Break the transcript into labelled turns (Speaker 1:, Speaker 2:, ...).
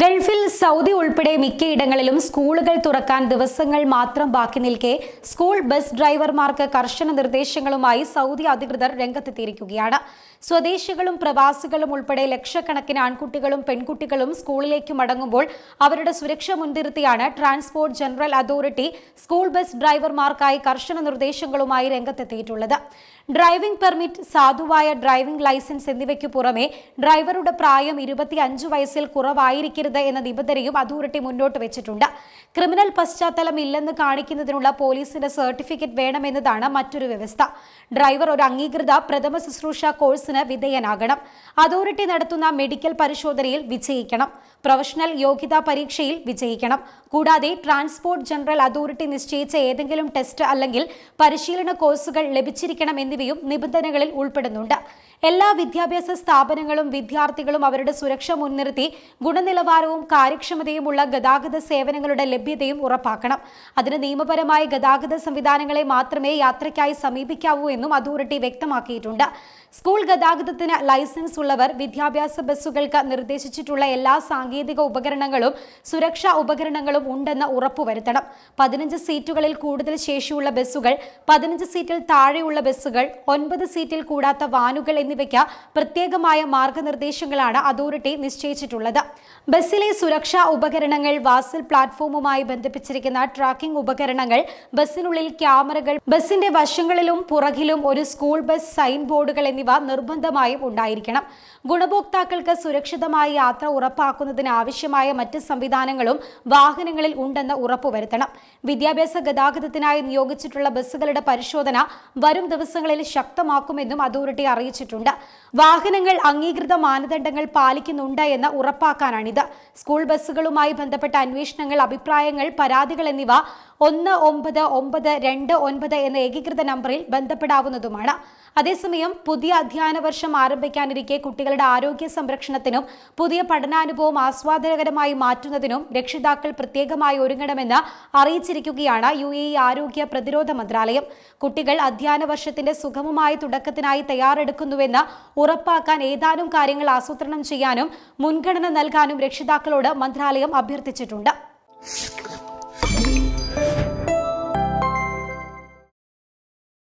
Speaker 1: ഗൾഫിൽ സൗദി ഉൾപ്പെടെ മിക്കയിടങ്ങളിലും സ്കൂളുകൾ തുറക്കാൻ ദിവസങ്ങൾ മാത്രം ബാക്കി നിൽക്കെ സ്കൂൾ ബസ് ഡ്രൈവർമാർക്ക് കർശന നിർദ്ദേശങ്ങളുമായി സൗദി അധികൃതർ രംഗത്തെത്തിയിരിക്കുകയാണ് സ്വദേശികളും പ്രവാസികളും ഉൾപ്പെടെ ലക്ഷക്കണക്കിന് ആൺകുട്ടികളും പെൺകുട്ടികളും സ്കൂളിലേക്ക് മടങ്ങുമ്പോൾ അവരുടെ സുരക്ഷ മുൻനിർത്തിയാണ് transport general authority school bus ഡ്രൈവർമാർക്കായി കർശന നിർദ്ദേശങ്ങളുമായി രംഗത്തെത്തിയിട്ടുള്ളത് ഡ്രൈവിംഗ് പെർമിറ്റ് സാധുവായ ഡ്രൈവിംഗ് ലൈസൻസ് എന്നിവയ്ക്ക് പുറമെ ഡ്രൈവറുടെ പ്രായം ഇരുപത്തിയഞ്ചു വയസ്സിൽ കുറവായിരിക്കും അനുവദിക്കരുത് എന്ന നിബന്ധനയും അതോറിറ്റി മുന്നോട്ട് വെച്ചിട്ടുണ്ട് ക്രിമിനൽ പശ്ചാത്തലം ഇല്ലെന്ന് കാണിക്കുന്നതിനുള്ള പോലീസിന്റെ സർട്ടിഫിക്കറ്റ് വേണമെന്നതാണ് മറ്റൊരു വ്യവസ്ഥ ഡ്രൈവർ ഒരു അംഗീകൃത പ്രഥമ ശുശ്രൂഷ കോഴ്സിന് വിധേയനാകണം അതോറിറ്റി നടത്തുന്ന മെഡിക്കൽ പരിശോധനയിൽ വിജയിക്കണം പ്രൊഫഷണൽ യോഗ്യതാ പരീക്ഷയിൽ വിജയിക്കണം കൂടാതെ ട്രാൻസ്പോർട്ട് ജനറൽ അതോറിറ്റി നിശ്ചയിച്ച ഏതെങ്കിലും ടെസ്റ്റ് അല്ലെങ്കിൽ പരിശീലന കോഴ്സുകൾ ലഭിച്ചിരിക്കണം എന്നിവയും നിബന്ധനകളിൽ ഉൾപ്പെടുന്നുണ്ട് എല്ലാ വിദ്യാഭ്യാസ സ്ഥാപനങ്ങളും വിദ്യാർത്ഥികളും അവരുടെ സുരക്ഷ മുൻനിർത്തി ഗുണനിലവാരവും കാര്യക്ഷമതയുമുള്ള ഗതാഗത സേവനങ്ങളുടെ ലഭ്യതയും ഉറപ്പാക്കണം അതിന് നിയമപരമായ ഗതാഗത സംവിധാനങ്ങളെ മാത്രമേ യാത്രയ്ക്കായി സമീപിക്കാവൂ എന്നും അതോറിറ്റി വ്യക്തമാക്കിയിട്ടുണ്ട് സ്കൂൾ ഗതാഗതത്തിന് ലൈസൻസ് ഉള്ളവർ വിദ്യാഭ്യാസ ബസ്സുകൾക്ക് നിർദ്ദേശിച്ചിട്ടുള്ള എല്ലാ സാങ്കേതിക ഉപകരണങ്ങളും സുരക്ഷാ ഉപകരണങ്ങളും ഉണ്ടെന്ന് ഉറപ്പുവരുത്തണം പതിനഞ്ച് സീറ്റുകളിൽ കൂടുതൽ ശേഷിയുള്ള ബസ്സുകൾ പതിനഞ്ച് സീറ്റിൽ താഴെയുള്ള ബസ്സുകൾ ഒൻപത് സീറ്റിൽ കൂടാത്ത വാനുകൾ എന്നിവയ്ക്ക് പ്രത്യേകമായ മാർഗനിർദ്ദേശങ്ങളാണ് അതോറിറ്റി നിശ്ചയിച്ചിട്ടുള്ളത് ബസ്സിലെ സുരക്ഷാ ഉപകരണങ്ങൾ വാസൽ പ്ലാറ്റ്ഫോമുമായി ബന്ധിപ്പിച്ചിരിക്കുന്ന ട്രാക്കിംഗ് ഉപകരണങ്ങൾ ബസ്സിനുള്ളിൽ ക്യാമറകൾ ബസ്സിന്റെ വശങ്ങളിലും പുറകിലും ഒരു സ്കൂൾ ബസ് സൈൻ ബോർഡുകൾ എന്നിവ നിർബന്ധമായും ഉണ്ടായിരിക്കണം ഗുണഭോക്താക്കൾക്ക് സുരക്ഷിതമായ യാത്ര ഉറപ്പാക്കുന്നതിന് ആവശ്യമായ മറ്റ് സംവിധാനങ്ങളും വാഹനങ്ങളിൽ ഉണ്ടെന്ന് ഉറപ്പുവരുത്തണം വിദ്യാഭ്യാസ ഗതാഗതത്തിനായി നിയോഗിച്ചിട്ടുള്ള ബസ്സുകളുടെ പരിശോധന വരും ദിവസങ്ങളിൽ ശക്തമാക്കുമെന്നും അതോറിറ്റി അറിയിച്ചിട്ടുണ്ട് നൽകിയിട്ടുണ്ട് വാഹനങ്ങൾ അംഗീകൃത മാനദണ്ഡങ്ങൾ പാലിക്കുന്നുണ്ട് എന്ന് ഉറപ്പാക്കാനാണിത് സ്കൂൾ ബസ്സുകളുമായി ബന്ധപ്പെട്ട അന്വേഷണങ്ങൾ അഭിപ്രായങ്ങൾ പരാതികൾ എന്നിവ ഒന്ന് ഒമ്പത് ഒമ്പത് രണ്ട് ഒൻപത് എന്ന ഏകീകൃത നമ്പറിൽ ബന്ധപ്പെടാവുന്നതുമാണ് അതേസമയം പുതിയ അധ്യയന വർഷം ആരംഭിക്കാനിരിക്കെ കുട്ടികളുടെ ആരോഗ്യ സംരക്ഷണത്തിനും പുതിയ പഠനാനുഭവം ആസ്വാദനകരമായി മാറ്റുന്നതിനും രക്ഷിതാക്കൾ പ്രത്യേകമായി ഒരുങ്ങണമെന്ന് അറിയിച്ചിരിക്കുകയാണ് യു ആരോഗ്യ പ്രതിരോധ മന്ത്രാലയം കുട്ടികൾ അധ്യയന വർഷത്തിന്റെ സുഗമമായ തുടക്കത്തിനായി തയ്യാറെടുക്കുന്നുവെന്ന് ഉറപ്പാക്കാൻ ഏതാനും കാര്യങ്ങൾ ആസൂത്രണം ചെയ്യാനും മുൻഗണന നൽകാനും രക്ഷിതാക്കളോട് മന്ത്രാലയം അഭ്യർത്ഥിച്ചിട്ടുണ്ട്